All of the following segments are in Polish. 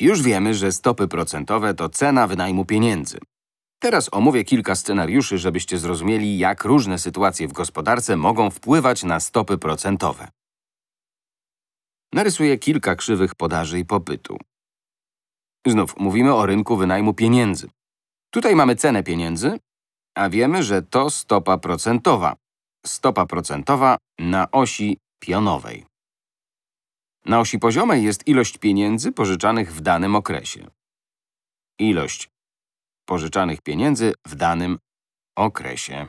Już wiemy, że stopy procentowe to cena wynajmu pieniędzy. Teraz omówię kilka scenariuszy, żebyście zrozumieli, jak różne sytuacje w gospodarce mogą wpływać na stopy procentowe. Narysuję kilka krzywych podaży i popytu. Znów mówimy o rynku wynajmu pieniędzy. Tutaj mamy cenę pieniędzy, a wiemy, że to stopa procentowa. Stopa procentowa na osi pionowej. Na osi poziomej jest ilość pieniędzy pożyczanych w danym okresie. Ilość pożyczanych pieniędzy w danym okresie.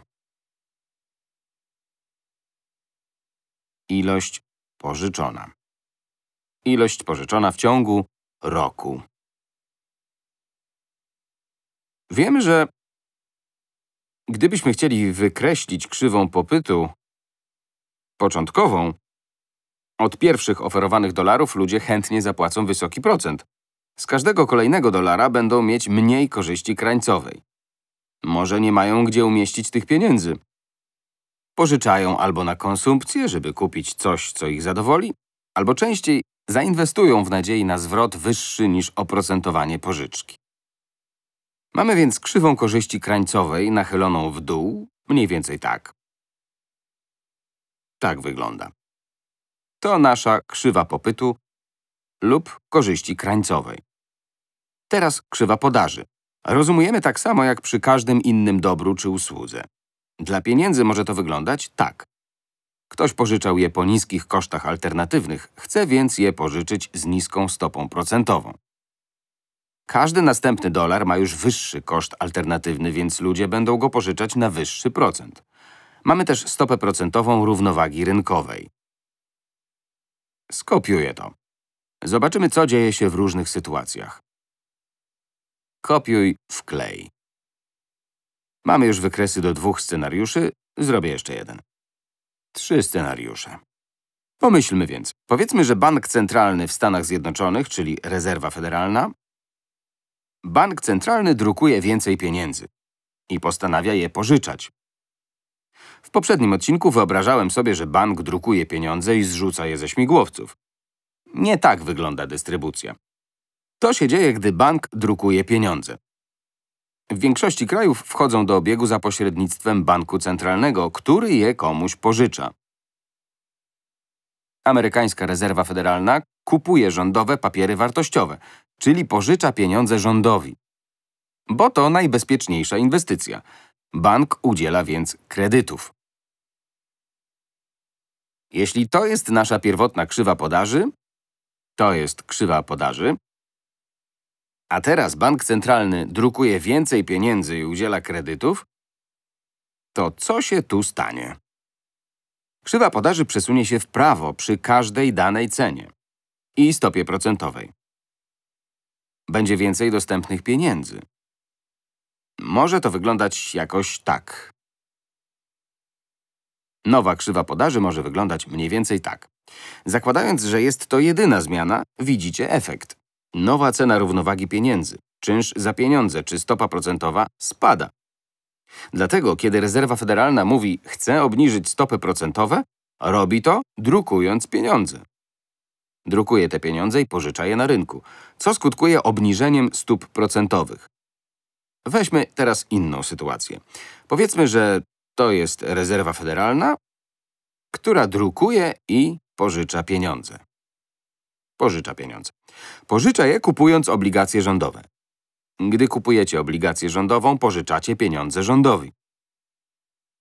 Ilość pożyczona. Ilość pożyczona w ciągu roku. Wiemy, że gdybyśmy chcieli wykreślić krzywą popytu początkową, od pierwszych oferowanych dolarów ludzie chętnie zapłacą wysoki procent. Z każdego kolejnego dolara będą mieć mniej korzyści krańcowej. Może nie mają gdzie umieścić tych pieniędzy. Pożyczają albo na konsumpcję, żeby kupić coś, co ich zadowoli, albo częściej zainwestują w nadziei na zwrot wyższy niż oprocentowanie pożyczki. Mamy więc krzywą korzyści krańcowej nachyloną w dół, mniej więcej tak. Tak wygląda. To nasza krzywa popytu lub korzyści krańcowej. Teraz krzywa podaży. Rozumiemy tak samo jak przy każdym innym dobru czy usłudze. Dla pieniędzy może to wyglądać tak. Ktoś pożyczał je po niskich kosztach alternatywnych, chce więc je pożyczyć z niską stopą procentową. Każdy następny dolar ma już wyższy koszt alternatywny, więc ludzie będą go pożyczać na wyższy procent. Mamy też stopę procentową równowagi rynkowej. Skopiuję to. Zobaczymy, co dzieje się w różnych sytuacjach. Kopiuj, wklej. Mamy już wykresy do dwóch scenariuszy, zrobię jeszcze jeden. Trzy scenariusze. Pomyślmy więc. Powiedzmy, że bank centralny w Stanach Zjednoczonych, czyli rezerwa federalna, bank centralny drukuje więcej pieniędzy i postanawia je pożyczać. W poprzednim odcinku wyobrażałem sobie, że bank drukuje pieniądze i zrzuca je ze śmigłowców. Nie tak wygląda dystrybucja. To się dzieje, gdy bank drukuje pieniądze. W większości krajów wchodzą do obiegu za pośrednictwem banku centralnego, który je komuś pożycza. Amerykańska Rezerwa Federalna kupuje rządowe papiery wartościowe, czyli pożycza pieniądze rządowi. Bo to najbezpieczniejsza inwestycja. Bank udziela więc kredytów. Jeśli to jest nasza pierwotna krzywa podaży, to jest krzywa podaży, a teraz bank centralny drukuje więcej pieniędzy i udziela kredytów, to co się tu stanie? Krzywa podaży przesunie się w prawo przy każdej danej cenie i stopie procentowej. Będzie więcej dostępnych pieniędzy. Może to wyglądać jakoś tak. Nowa krzywa podaży może wyglądać mniej więcej tak. Zakładając, że jest to jedyna zmiana, widzicie efekt. Nowa cena równowagi pieniędzy, czynsz za pieniądze czy stopa procentowa spada. Dlatego, kiedy rezerwa federalna mówi chce obniżyć stopy procentowe, robi to drukując pieniądze. Drukuje te pieniądze i pożycza je na rynku, co skutkuje obniżeniem stóp procentowych. Weźmy teraz inną sytuację. Powiedzmy, że to jest rezerwa federalna, która drukuje i pożycza pieniądze. Pożycza pieniądze. Pożycza je kupując obligacje rządowe. Gdy kupujecie obligację rządową, pożyczacie pieniądze rządowi.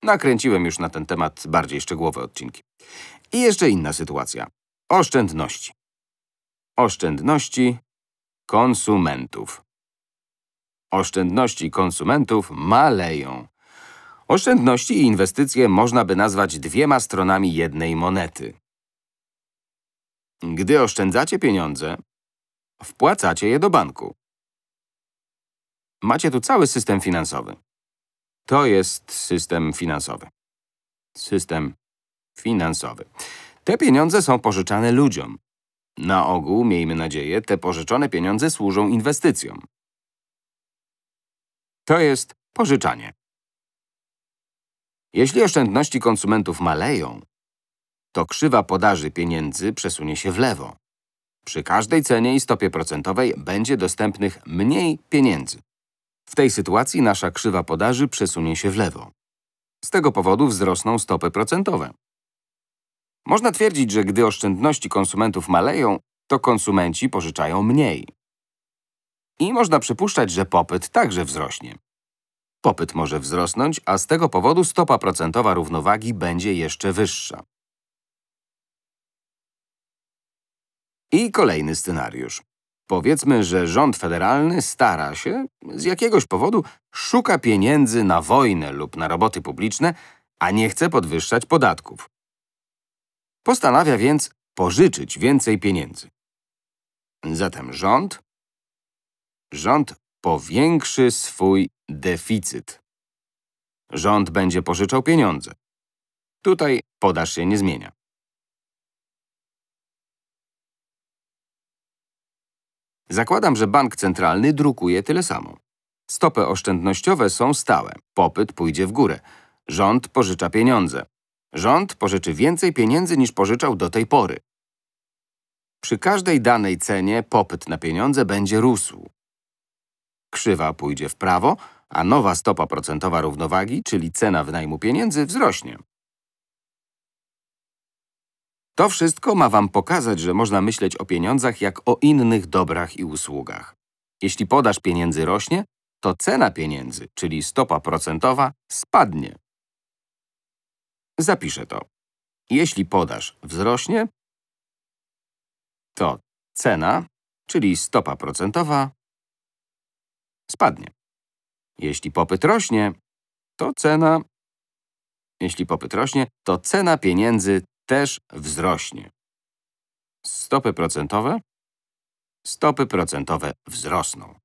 Nakręciłem już na ten temat bardziej szczegółowe odcinki. I jeszcze inna sytuacja. Oszczędności. Oszczędności konsumentów. Oszczędności konsumentów maleją. Oszczędności i inwestycje można by nazwać dwiema stronami jednej monety. Gdy oszczędzacie pieniądze, wpłacacie je do banku. Macie tu cały system finansowy. To jest system finansowy. System finansowy. Te pieniądze są pożyczane ludziom. Na ogół, miejmy nadzieję, te pożyczone pieniądze służą inwestycjom. To jest pożyczanie. Jeśli oszczędności konsumentów maleją, to krzywa podaży pieniędzy przesunie się w lewo. Przy każdej cenie i stopie procentowej będzie dostępnych mniej pieniędzy. W tej sytuacji nasza krzywa podaży przesunie się w lewo. Z tego powodu wzrosną stopy procentowe. Można twierdzić, że gdy oszczędności konsumentów maleją, to konsumenci pożyczają mniej. I można przypuszczać, że popyt także wzrośnie popyt może wzrosnąć, a z tego powodu stopa procentowa równowagi będzie jeszcze wyższa. I kolejny scenariusz. Powiedzmy, że rząd federalny stara się, z jakiegoś powodu szuka pieniędzy na wojnę lub na roboty publiczne, a nie chce podwyższać podatków. Postanawia więc pożyczyć więcej pieniędzy. Zatem rząd, rząd powiększy swój deficyt. Rząd będzie pożyczał pieniądze. Tutaj podaż się nie zmienia. Zakładam, że bank centralny drukuje tyle samo. Stopy oszczędnościowe są stałe. Popyt pójdzie w górę. Rząd pożycza pieniądze. Rząd pożyczy więcej pieniędzy niż pożyczał do tej pory. Przy każdej danej cenie popyt na pieniądze będzie rósł krzywa pójdzie w prawo, a nowa stopa procentowa równowagi, czyli cena wynajmu pieniędzy, wzrośnie. To wszystko ma Wam pokazać, że można myśleć o pieniądzach jak o innych dobrach i usługach. Jeśli podaż pieniędzy rośnie, to cena pieniędzy, czyli stopa procentowa, spadnie. Zapiszę to. Jeśli podaż wzrośnie, to cena, czyli stopa procentowa, spadnie. Jeśli popyt rośnie, to cena… Jeśli popyt rośnie, to cena pieniędzy też wzrośnie. Stopy procentowe? Stopy procentowe wzrosną.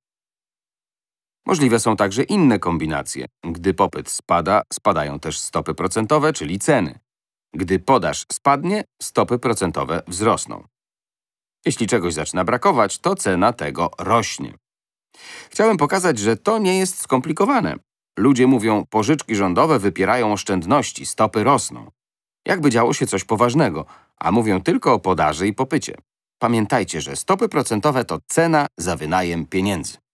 Możliwe są także inne kombinacje. Gdy popyt spada, spadają też stopy procentowe, czyli ceny. Gdy podaż spadnie, stopy procentowe wzrosną. Jeśli czegoś zaczyna brakować, to cena tego rośnie. Chciałem pokazać, że to nie jest skomplikowane. Ludzie mówią, pożyczki rządowe wypierają oszczędności, stopy rosną. Jakby działo się coś poważnego, a mówią tylko o podaży i popycie. Pamiętajcie, że stopy procentowe to cena za wynajem pieniędzy.